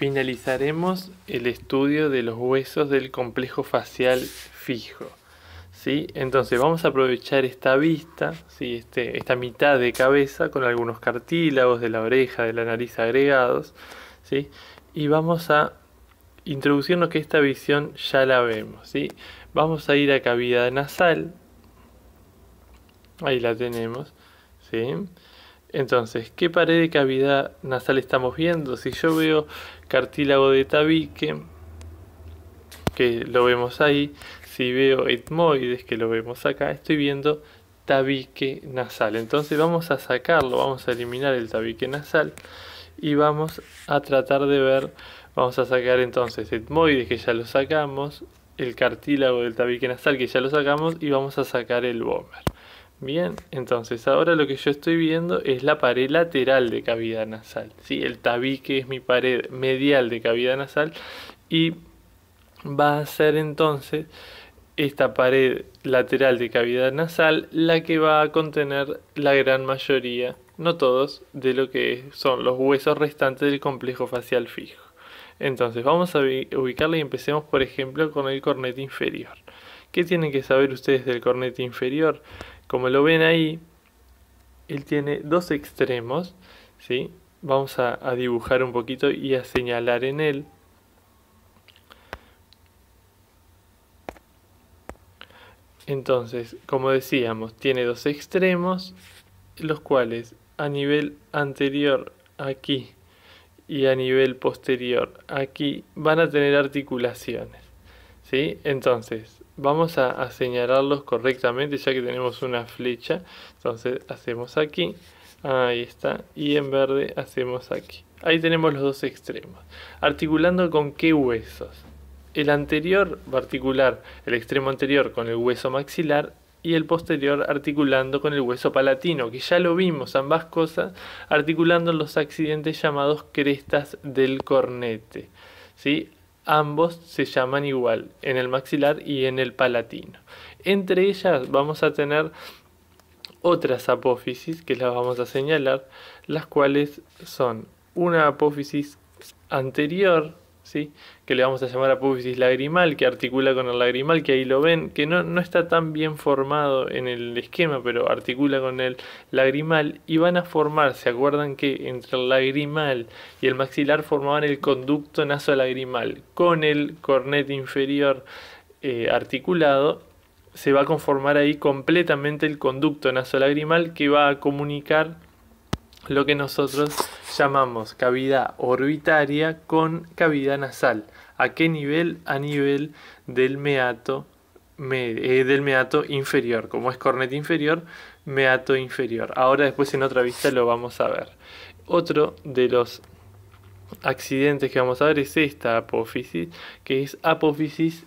finalizaremos el estudio de los huesos del complejo facial fijo. ¿sí? Entonces vamos a aprovechar esta vista, ¿sí? Este, esta mitad de cabeza con algunos cartílagos de la oreja, de la nariz agregados, ¿sí? y vamos a introducirnos que esta visión ya la vemos. ¿sí? Vamos a ir a cavidad nasal, ahí la tenemos. ¿sí? Entonces, ¿qué pared de cavidad nasal estamos viendo? Si yo veo cartílago de tabique, que lo vemos ahí, si veo etmoides, que lo vemos acá, estoy viendo tabique nasal. Entonces vamos a sacarlo, vamos a eliminar el tabique nasal y vamos a tratar de ver, vamos a sacar entonces etmoides, que ya lo sacamos, el cartílago del tabique nasal, que ya lo sacamos, y vamos a sacar el bomber. Bien, entonces ahora lo que yo estoy viendo es la pared lateral de cavidad nasal. ¿sí? El tabique es mi pared medial de cavidad nasal y va a ser entonces esta pared lateral de cavidad nasal la que va a contener la gran mayoría, no todos, de lo que son los huesos restantes del complejo facial fijo. Entonces vamos a ubicarla y empecemos por ejemplo con el cornete inferior. ¿Qué tienen que saber ustedes del cornete inferior? Como lo ven ahí, él tiene dos extremos, ¿sí? Vamos a, dibujar un poquito y a señalar en él. Entonces, como decíamos, tiene dos extremos, los cuales a nivel anterior aquí y a nivel posterior aquí van a tener articulaciones. ¿sí? Entonces, vamos a, señalarlos correctamente ya que tenemos una flecha entonces hacemos aquí ahí está y en verde hacemos aquí ahí tenemos los dos extremos articulando con qué huesos el anterior va a articular el extremo anterior con el hueso maxilar y el posterior articulando con el hueso palatino, que ya lo vimos ambas cosas, articulando los accidentes llamados crestas del cornete. ¿sí? ambos se llaman igual, en el maxilar y en el palatino. Entre ellas vamos a tener otras apófisis que las vamos a señalar, las cuales son una apófisis anterior que le vamos a llamar apófisis lagrimal, que articula con el lagrimal, que ahí lo ven, que no, está tan bien formado en el esquema, pero articula con el lagrimal y van a formar, ¿se acuerdan que entre el lagrimal y el maxilar formaban el conducto nasolagrimal? Con el cornet inferior eh, articulado se va a conformar ahí completamente el conducto nasolagrimal que va a comunicar lo que nosotros llamamos cavidad orbitaria con cavidad nasal. ¿A qué nivel? A nivel del meato, eh, del meato inferior. Como es cornet inferior, meato inferior. Ahora después en otra vista lo vamos a ver. Otro de los accidentes que vamos a ver es esta apófisis, que es apófisis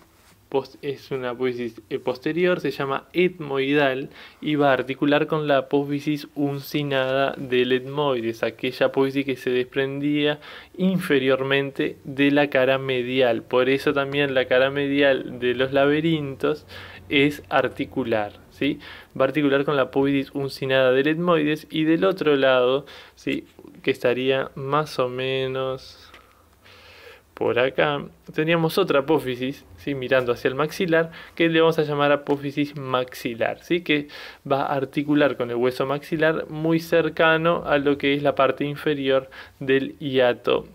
es una apófisis eh, posterior, se llama etmoidal y va a articular con la apófisis uncinada del etmoides, aquella apófisis que se desprendía inferiormente de la cara medial. Por eso también la cara medial de los laberintos es articular. ¿sí? Va a articular con la apófisis uncinada del etmoides y del otro lado, ¿sí? que estaría más o menos por acá teníamos otra apófisis, ¿sí? mirando hacia el maxilar, que le vamos a llamar apófisis maxilar, ¿sí? que va a articular con el hueso maxilar muy cercano a lo que es la parte inferior del hiato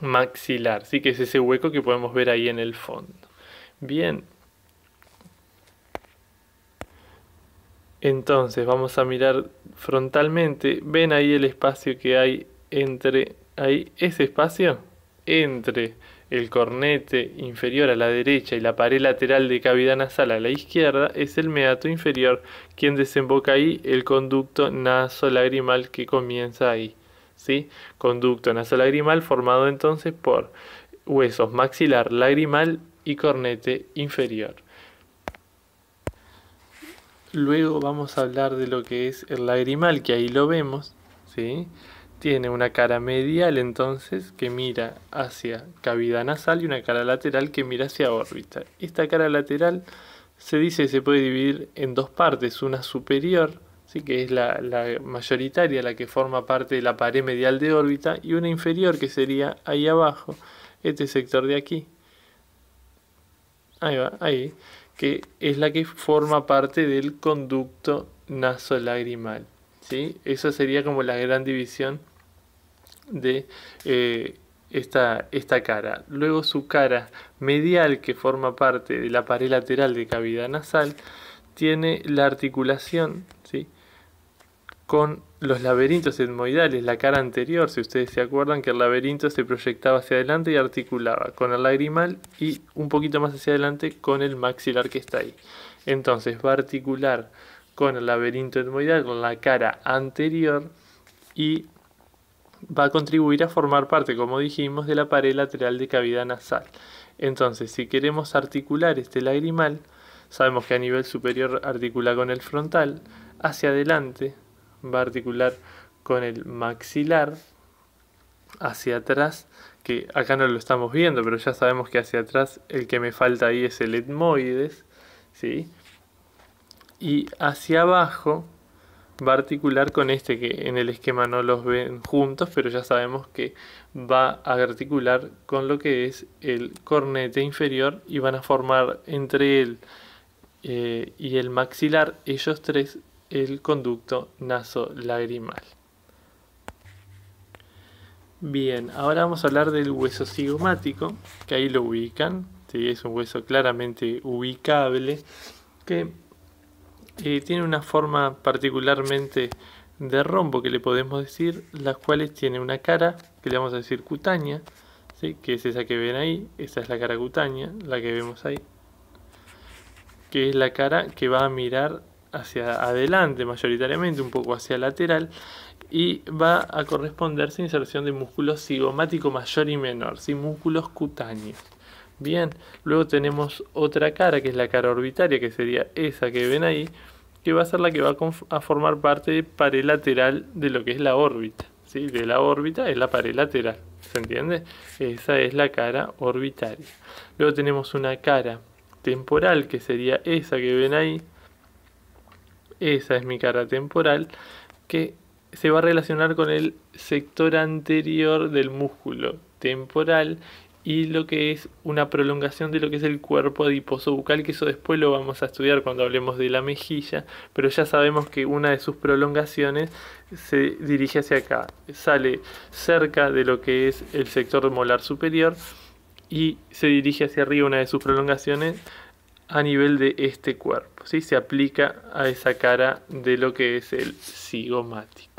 maxilar, ¿sí? que es ese hueco que podemos ver ahí en el fondo. Bien. Entonces vamos a mirar frontalmente, ven ahí el espacio que hay entre ahí ese espacio entre el cornete inferior a la derecha y la pared lateral de cavidad nasal a la izquierda es el meato inferior, quien desemboca ahí el conducto nasolagrimal que comienza ahí. ¿sí? Conducto nasolagrimal formado entonces por huesos maxilar, lagrimal y cornete inferior. Luego vamos a hablar de lo que es el lagrimal, que ahí lo vemos, ¿sí? Tiene una cara medial entonces que mira hacia cavidad nasal y una cara lateral que mira hacia órbita. Esta cara lateral se dice que se puede dividir en dos partes, una superior, ¿sí? que es la, mayoritaria, la que forma parte de la pared medial de órbita, y una inferior que sería ahí abajo, este sector de aquí. Ahí va, ahí, que es la que forma parte del conducto nasolagrimal. ¿sí? Esa sería como la gran división de eh, esta, esta cara. Luego su cara medial, que forma parte de la pared lateral de cavidad nasal, tiene la articulación ¿sí? con los laberintos etmoidales, la cara anterior, si ustedes se acuerdan que el laberinto se proyectaba hacia adelante y articulaba con el lagrimal y un poquito más hacia adelante con el maxilar que está ahí. Entonces va a articular con el laberinto etmoidal, con la cara anterior y va a contribuir a formar parte, como dijimos, de la pared lateral de cavidad nasal. Entonces, si queremos articular este lagrimal, sabemos que a nivel superior articula con el frontal, hacia adelante va a articular con el maxilar, hacia atrás, que acá no lo estamos viendo, pero ya sabemos que hacia atrás el que me falta ahí es el etmoides, ¿sí? Y hacia abajo articular con este, que en el esquema no los ven juntos, pero ya sabemos que va a articular con lo que es el cornete inferior y van a formar entre él eh, y el maxilar, ellos tres, el conducto nasolagrimal. Bien, ahora vamos a hablar del hueso cigomático, que ahí lo ubican, es un hueso claramente ubicable, que tiene una forma particularmente de rombo que le podemos decir, las cuales tiene una cara que le vamos a decir cutánea, que es esa que ven ahí, esa es la cara cutánea, la que vemos ahí, que es la cara que va a mirar hacia adelante mayoritariamente, un poco hacia lateral, y va a corresponderse a inserción de músculos cigomático mayor y menor, músculos cutáneos. Bien, luego tenemos otra cara que es la cara orbitaria, que sería esa que ven ahí, que va a ser la que va a, formar parte de pared lateral de lo que es la órbita. ¿sí? De la órbita es la pared lateral, ¿se entiende? Esa es la cara orbitaria. Luego tenemos una cara temporal, que sería esa que ven ahí. Esa es mi cara temporal, que se va a relacionar con el sector anterior del músculo temporal y lo que es una prolongación de lo que es el cuerpo adiposo bucal, que eso después lo vamos a estudiar cuando hablemos de la mejilla, pero ya sabemos que una de sus prolongaciones se dirige hacia acá, sale cerca de lo que es el sector molar superior y se dirige hacia arriba una de sus prolongaciones a nivel de este cuerpo, ¿sí? se aplica a esa cara de lo que es el cigomático.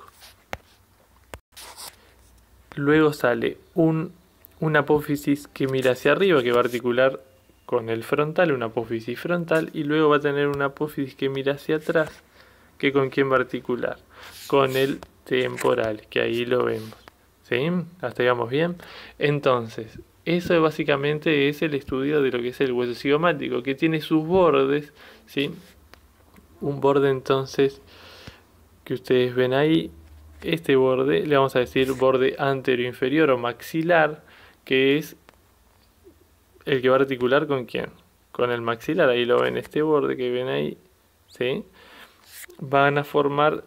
Luego sale un una apófisis que mira hacia arriba, que va a articular con el frontal, una apófisis frontal, y luego va a tener una apófisis que mira hacia atrás, que con quién va a articular, con el temporal, que ahí lo vemos. ¿Sí? Hasta ahí bien. Entonces, eso básicamente es el estudio de lo que es el hueso cigomático, que tiene sus bordes, ¿sí? Un borde entonces que ustedes ven ahí, este borde, le vamos a decir borde inferior o maxilar, que es el que va a articular con quién. Con el maxilar, ahí lo ven, este borde que ven ahí, Van a formar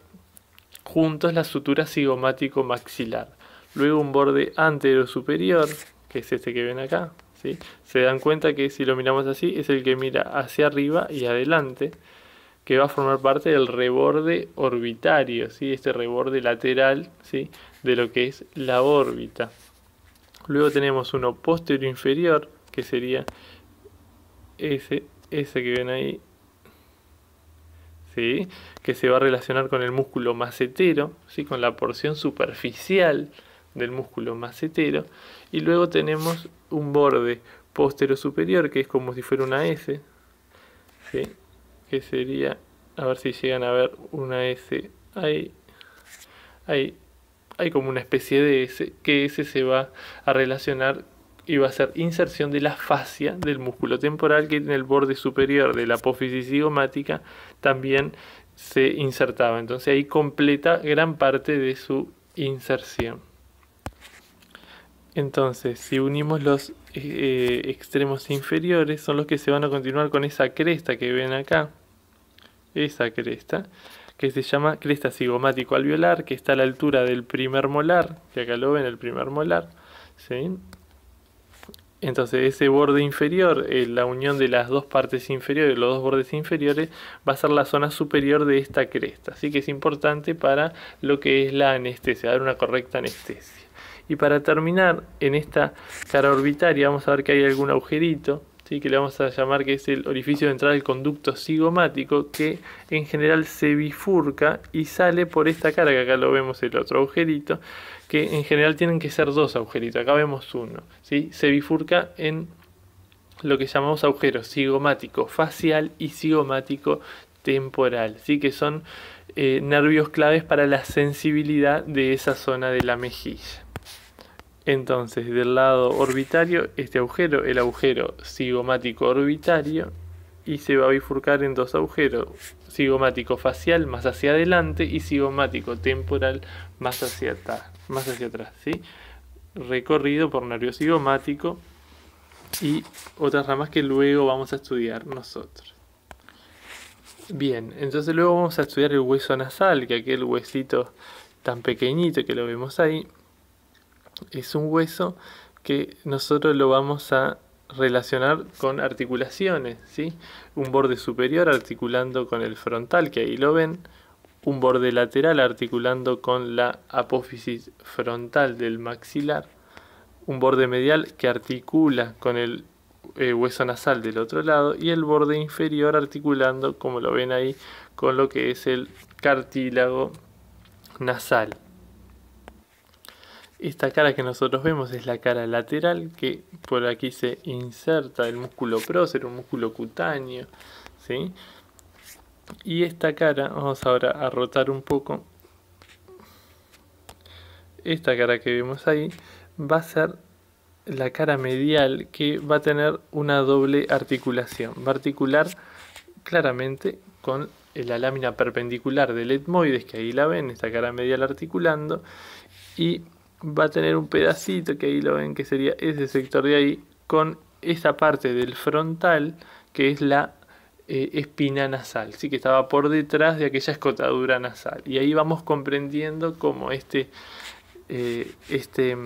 juntos la sutura cigomático-maxilar. Luego un borde antero superior, que es este que ven acá, ¿sí? Se dan cuenta que si lo miramos así, es el que mira hacia arriba y adelante, que va a formar parte del reborde orbitario, ¿sí? Este reborde lateral, ¿sí? De lo que es la órbita. Luego tenemos uno posterior inferior, que sería ese, ese que ven ahí, que se va a relacionar con el músculo macetero, ¿sí? con la porción superficial del músculo macetero. Y luego tenemos un borde posterior superior, que es como si fuera una S, que sería, a ver si llegan a ver una S ahí, ahí hay como una especie de S, que ese se va a relacionar y va a ser inserción de la fascia del músculo temporal que en el borde superior de la apófisis cigomática también se insertaba. Entonces ahí completa gran parte de su inserción. Entonces, si unimos los eh, extremos inferiores, son los que se van a continuar con esa cresta que ven acá. Esa cresta que se llama cresta cigomático alveolar, que está a la altura del primer molar, que acá lo ven, el primer molar. Entonces ese borde inferior, eh, la unión de las dos partes inferiores, los dos bordes inferiores, va a ser la zona superior de esta cresta. Así que es importante para lo que es la anestesia, dar una correcta anestesia. Y para terminar, en esta cara orbitaria vamos a ver que hay algún agujerito, que le vamos a llamar que es el orificio de entrada del conducto cigomático, que en general se bifurca y sale por esta cara, que acá lo vemos el otro agujerito, que en general tienen que ser dos agujeritos, acá vemos uno, ¿sí? se bifurca en lo que llamamos agujeros cigomático facial y cigomático temporal, ¿sí? que son eh, nervios claves para la sensibilidad de esa zona de la mejilla. Entonces, del lado orbitario, este agujero, el agujero cigomático orbitario, y se va a bifurcar en dos agujeros, cigomático facial más hacia adelante y cigomático temporal más hacia, atrás, más hacia atrás, ¿sí? recorrido por nervio cigomático y otras ramas que luego vamos a estudiar nosotros. Bien, entonces luego vamos a estudiar el hueso nasal, que aquel huesito tan pequeñito que lo vemos ahí, es un hueso que nosotros lo vamos a relacionar con articulaciones, Un borde superior articulando con el frontal, que ahí lo ven, un borde lateral articulando con la apófisis frontal del maxilar, un borde medial que articula con el eh, hueso nasal del otro lado y el borde inferior articulando, como lo ven ahí, con lo que es el cartílago nasal. Esta cara que nosotros vemos es la cara lateral que por aquí se inserta el músculo prócer, un músculo cutáneo. ¿sí? Y esta cara, vamos ahora a rotar un poco. Esta cara que vemos ahí va a ser la cara medial que va a tener una doble articulación. Va a articular claramente con la lámina perpendicular del etmoides, que ahí la ven, esta cara medial articulando, y va a tener un pedacito que ahí lo ven que sería ese sector de ahí con esa parte del frontal que es la eh, espina nasal, ¿sí? que estaba por detrás de aquella escotadura nasal. Y ahí vamos comprendiendo cómo este, eh, este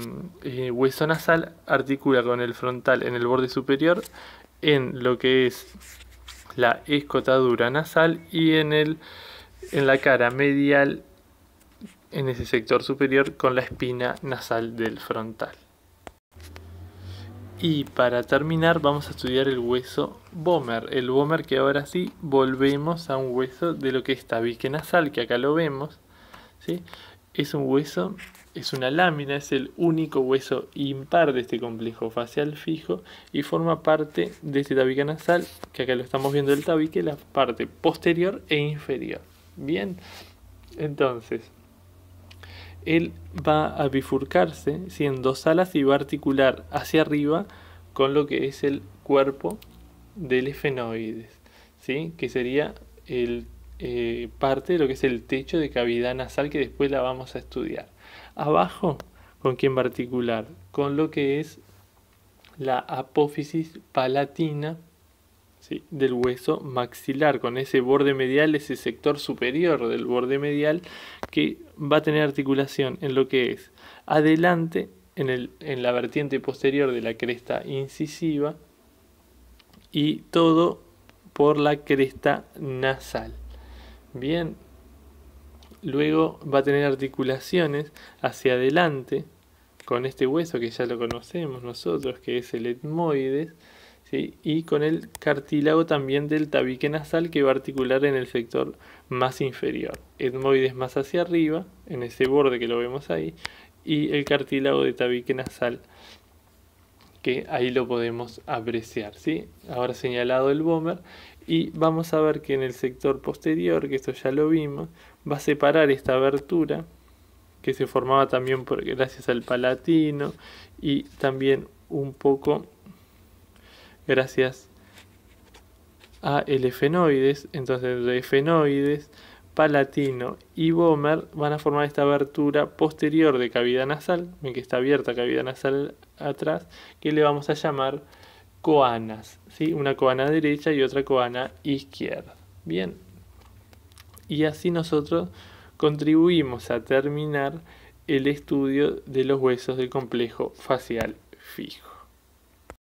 eh, hueso nasal articula con el frontal en el borde superior, en lo que es la escotadura nasal y en, el, en la cara medial en ese sector superior con la espina nasal del frontal. Y para terminar vamos a estudiar el hueso Bomer, el bómer que ahora sí volvemos a un hueso de lo que es tabique nasal, que acá lo vemos, ¿sí? es un hueso, es una lámina, es el único hueso impar de este complejo facial fijo y forma parte de este tabique nasal, que acá lo estamos viendo el tabique, la parte posterior e inferior. Bien, entonces él va a bifurcarse siendo alas y va a articular hacia arriba con lo que es el cuerpo del esfenoides, ¿sí? que sería el, eh, parte de lo que es el techo de cavidad nasal que después la vamos a estudiar. Abajo, ¿con quién va a articular? Con lo que es la apófisis palatina del hueso maxilar, con ese borde medial, ese sector superior del borde medial que va a tener articulación en lo que es adelante, en, en la vertiente posterior de la cresta incisiva y todo por la cresta nasal. Bien, luego va a tener articulaciones hacia adelante con este hueso que ya lo conocemos nosotros, que es el etmoides, y con el cartílago también del tabique nasal que va a articular en el sector más inferior. Etmoides más hacia arriba, en ese borde que lo vemos ahí, y el cartílago de tabique nasal que ahí lo podemos apreciar. ¿sí? Ahora señalado el bomber y vamos a ver que en el sector posterior, que esto ya lo vimos, va a separar esta abertura que se formaba también por, gracias al palatino y también un poco gracias a el efenoides. Entonces, el efenoides, palatino y Bomer van a formar esta abertura posterior de cavidad nasal, que está abierta cavidad nasal atrás, que le vamos a llamar coanas, ¿sí? una coana derecha y otra coana izquierda. Bien, y así nosotros contribuimos a terminar el estudio de los huesos del complejo facial fijo.